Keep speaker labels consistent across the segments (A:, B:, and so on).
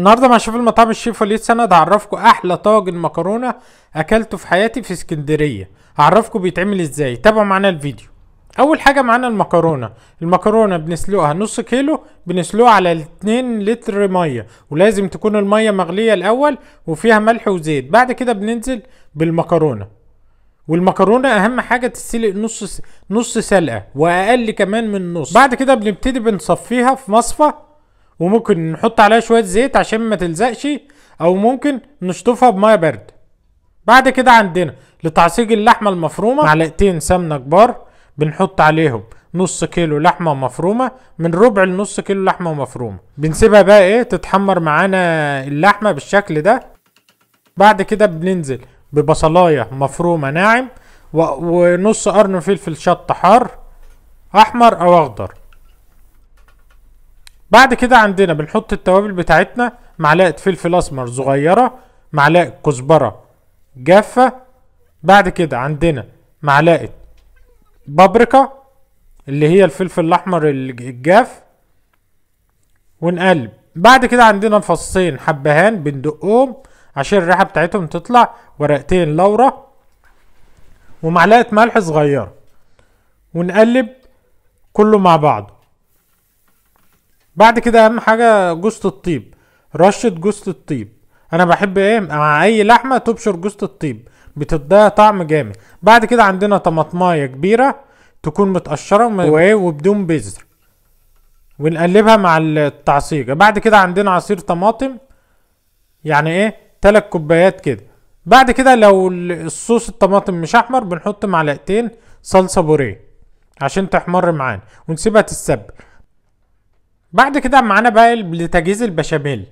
A: النهارده مع شوف المطعم الشيف وليد سند هعرفكم احلى طاجن مكرونه اكلته في حياتي في اسكندريه هعرفكم بيتعمل ازاي تابعوا معانا الفيديو اول حاجه معانا المكرونه المكرونه بنسلقها نص كيلو بنسلقها على 2 لتر ميه ولازم تكون الميه مغليه الاول وفيها ملح وزيت بعد كده بننزل بالمكرونه والمكرونه اهم حاجه تتسلق نص نص سلقه واقل كمان من نص بعد كده بنبتدي بنصفيها في مصفى وممكن نحط عليها شويه زيت عشان ما تلزقش او ممكن نشطفها بميه بارده بعد كده عندنا لتعصيج اللحمه المفرومه معلقتين سمنه كبار بنحط عليهم نص كيلو لحمه مفرومه من ربع لنص كيلو لحمه مفرومه بنسيبها بقى ايه تتحمر معانا اللحمه بالشكل ده بعد كده بننزل ببصلايه مفرومه ناعم ونص قرن فلفل شط حار احمر او اخضر بعد كده عندنا بنحط التوابل بتاعتنا معلقه فلفل اسمر صغيره معلقه كزبره جافه بعد كده عندنا معلقه بابريكا اللي هي الفلفل الاحمر الجاف ونقلب بعد كده عندنا فصين حبهان بندقهم عشان الريحه بتاعتهم تطلع ورقتين لورا ومعلقه ملح صغيره ونقلب كله مع بعضه بعد كده اهم حاجه جوزة الطيب رشه جوزة الطيب انا بحب ايه مع اي لحمه تبشر جوزة الطيب بتديها طعم جامد بعد كده عندنا طماطمايه كبيره تكون متقشره طيب. وايه وبدون بذر ونقلبها مع التعصيجه بعد كده عندنا عصير طماطم يعني ايه تلات كوبايات كده بعد كده لو الصوص الطماطم مش احمر بنحط معلقتين صلصه بوريه عشان تحمر معانا ونسيبها تتسبك بعد كده معانا بقى لتجهيز البشاميل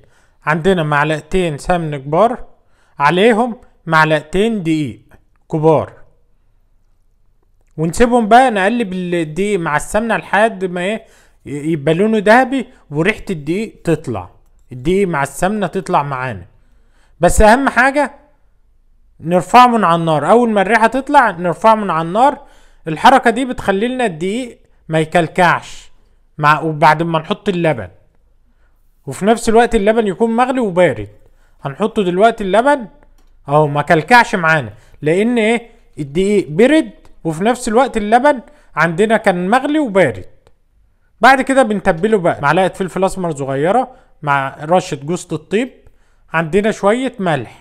A: عندنا معلقتين سمن كبار عليهم معلقتين دقيق كبار ونسيبهم بقى نقلب الدقيق مع السمنه لحد ما ايه يبقى لونه دهبي وريحه الدقيق تطلع الدقيق مع السمنه تطلع معانا بس اهم حاجه نرفعه من على النار اول ما الريحه تطلع نرفعه من على النار الحركه دي بتخلي لنا الدقيق ما يكلكعش مع وبعد ما نحط اللبن وفي نفس الوقت اللبن يكون مغلي وبارد هنحط دلوقتي اللبن اهو ما كلكعش معانا لان ايه الدقيق برد وفي نفس الوقت اللبن عندنا كان مغلي وبارد بعد كده بنتبله بقى معلقه فلفل اسمر صغيره مع رشه جوزة الطيب عندنا شويه ملح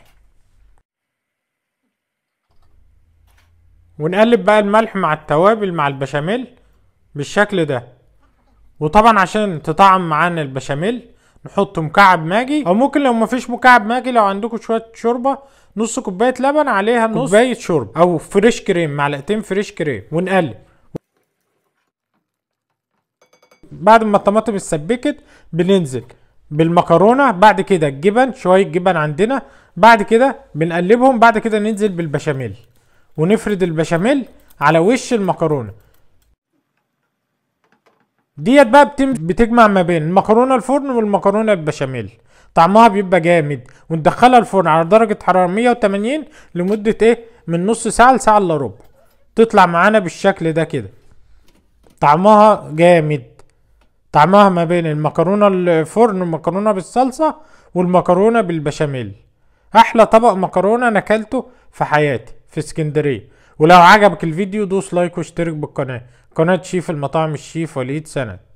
A: ونقلب بقى الملح مع التوابل مع البشاميل بالشكل ده وطبعا عشان تطعم معانا البشاميل نحط مكعب ماجي او ممكن لو مفيش مكعب ماجي لو عندكم شويه شوربه نص كوبايه لبن عليها نص كوبايه شوربه او فريش كريم معلقتين فريش كريم ونقلب بعد ما الطماطم اتسبكت بننزل بالمكرونه بعد كده الجبن شويه جبن عندنا بعد كده بنقلبهم بعد كده ننزل بالبشاميل ونفرد البشاميل على وش المكرونه ديت بقى بتم بتجمع ما بين المكرونه الفرن والمكرونه البشاميل طعمها بيبقى جامد وندخلها الفرن على درجه حراره 180 لمده ايه من نص ساعه لساعه الا ربع تطلع معانا بالشكل ده كده طعمها جامد طعمها ما بين المكرونه الفرن والمكرونه بالصلصه والمكرونه بالبشاميل احلى طبق مكرونه انا اكلته في حياتي في اسكندريه ولو عجبك الفيديو دوس لايك واشترك بالقناه قناة شيف المطاعم الشيف وليد سند